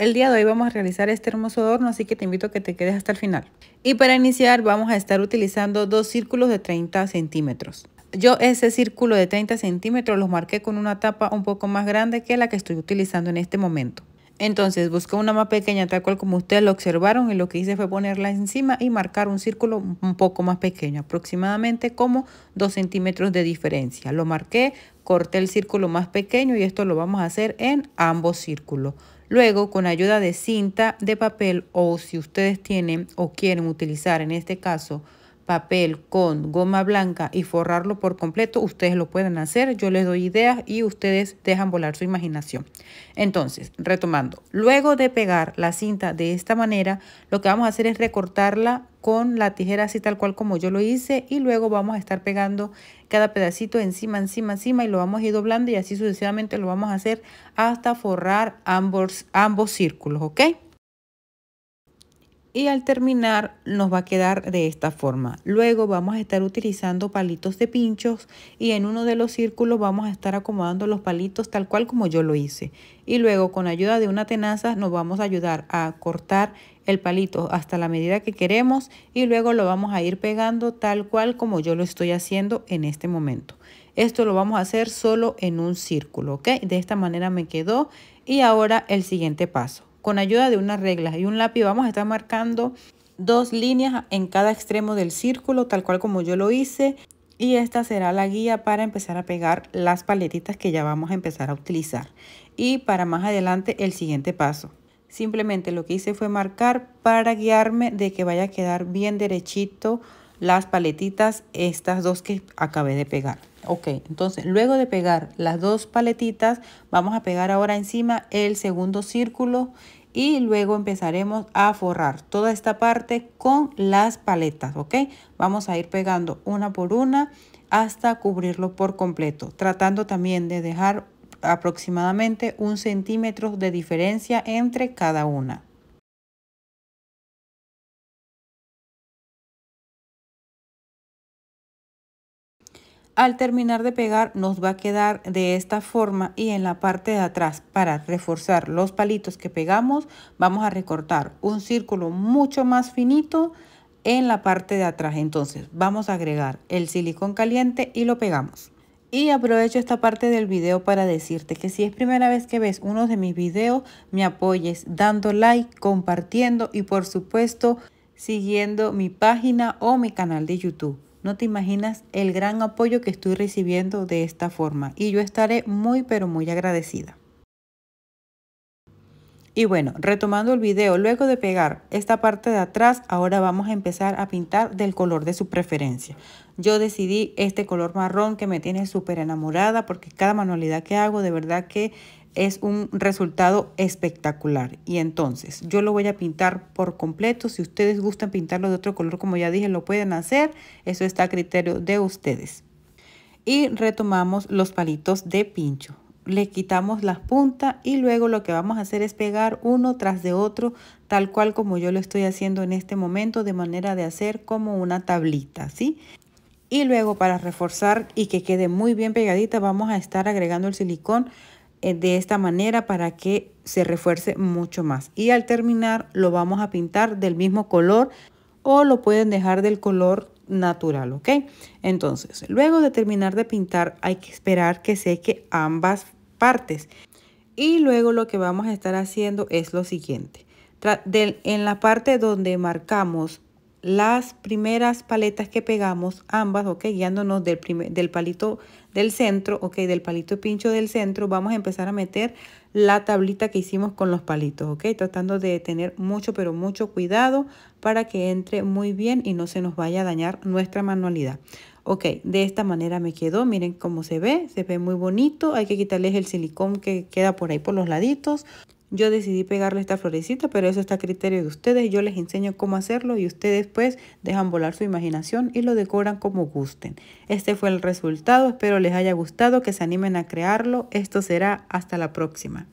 El día de hoy vamos a realizar este hermoso adorno, así que te invito a que te quedes hasta el final. Y para iniciar vamos a estar utilizando dos círculos de 30 centímetros. Yo ese círculo de 30 centímetros los marqué con una tapa un poco más grande que la que estoy utilizando en este momento. Entonces busqué una más pequeña, tal cual como ustedes lo observaron, y lo que hice fue ponerla encima y marcar un círculo un poco más pequeño, aproximadamente como 2 centímetros de diferencia. Lo marqué, corté el círculo más pequeño y esto lo vamos a hacer en ambos círculos. Luego, con ayuda de cinta de papel o si ustedes tienen o quieren utilizar en este caso papel con goma blanca y forrarlo por completo, ustedes lo pueden hacer. Yo les doy ideas y ustedes dejan volar su imaginación. Entonces, retomando, luego de pegar la cinta de esta manera, lo que vamos a hacer es recortarla con la tijera así tal cual como yo lo hice y luego vamos a estar pegando cada pedacito encima, encima, encima y lo vamos a ir doblando y así sucesivamente lo vamos a hacer hasta forrar ambos, ambos círculos, ¿ok? y al terminar nos va a quedar de esta forma. Luego vamos a estar utilizando palitos de pinchos y en uno de los círculos vamos a estar acomodando los palitos tal cual como yo lo hice. Y luego con ayuda de una tenaza nos vamos a ayudar a cortar el palito hasta la medida que queremos y luego lo vamos a ir pegando tal cual como yo lo estoy haciendo en este momento. Esto lo vamos a hacer solo en un círculo, ¿ok? De esta manera me quedó y ahora el siguiente paso con ayuda de unas reglas y un lápiz vamos a estar marcando dos líneas en cada extremo del círculo, tal cual como yo lo hice. Y esta será la guía para empezar a pegar las paletitas que ya vamos a empezar a utilizar. Y para más adelante el siguiente paso. Simplemente lo que hice fue marcar para guiarme de que vaya a quedar bien derechito las paletitas, estas dos que acabé de pegar. Ok, entonces luego de pegar las dos paletitas, vamos a pegar ahora encima el segundo círculo y luego empezaremos a forrar toda esta parte con las paletas, ¿ok? Vamos a ir pegando una por una hasta cubrirlo por completo, tratando también de dejar aproximadamente un centímetro de diferencia entre cada una. Al terminar de pegar nos va a quedar de esta forma y en la parte de atrás para reforzar los palitos que pegamos vamos a recortar un círculo mucho más finito en la parte de atrás. Entonces vamos a agregar el silicón caliente y lo pegamos. Y aprovecho esta parte del video para decirte que si es primera vez que ves uno de mis videos, me apoyes dando like, compartiendo y por supuesto siguiendo mi página o mi canal de YouTube. No te imaginas el gran apoyo que estoy recibiendo de esta forma y yo estaré muy pero muy agradecida. Y bueno, retomando el video, luego de pegar esta parte de atrás, ahora vamos a empezar a pintar del color de su preferencia. Yo decidí este color marrón que me tiene súper enamorada porque cada manualidad que hago de verdad que es un resultado espectacular. Y entonces yo lo voy a pintar por completo. Si ustedes gustan pintarlo de otro color, como ya dije, lo pueden hacer. Eso está a criterio de ustedes. Y retomamos los palitos de pincho. Le quitamos las puntas y luego lo que vamos a hacer es pegar uno tras de otro, tal cual como yo lo estoy haciendo en este momento, de manera de hacer como una tablita, ¿sí? Y luego para reforzar y que quede muy bien pegadita, vamos a estar agregando el silicón eh, de esta manera para que se refuerce mucho más. Y al terminar lo vamos a pintar del mismo color o lo pueden dejar del color natural, ¿ok? Entonces, luego de terminar de pintar hay que esperar que seque ambas partes. Y luego lo que vamos a estar haciendo es lo siguiente. En la parte donde marcamos las primeras paletas que pegamos, ambas, ok, guiándonos del, del palito del centro, ok, del palito pincho del centro, vamos a empezar a meter la tablita que hicimos con los palitos, ok, tratando de tener mucho, pero mucho cuidado para que entre muy bien y no se nos vaya a dañar nuestra manualidad. Ok, de esta manera me quedó, miren cómo se ve, se ve muy bonito, hay que quitarles el silicón que queda por ahí por los laditos. Yo decidí pegarle esta florecita, pero eso está a criterio de ustedes. Yo les enseño cómo hacerlo y ustedes pues dejan volar su imaginación y lo decoran como gusten. Este fue el resultado, espero les haya gustado, que se animen a crearlo. Esto será hasta la próxima.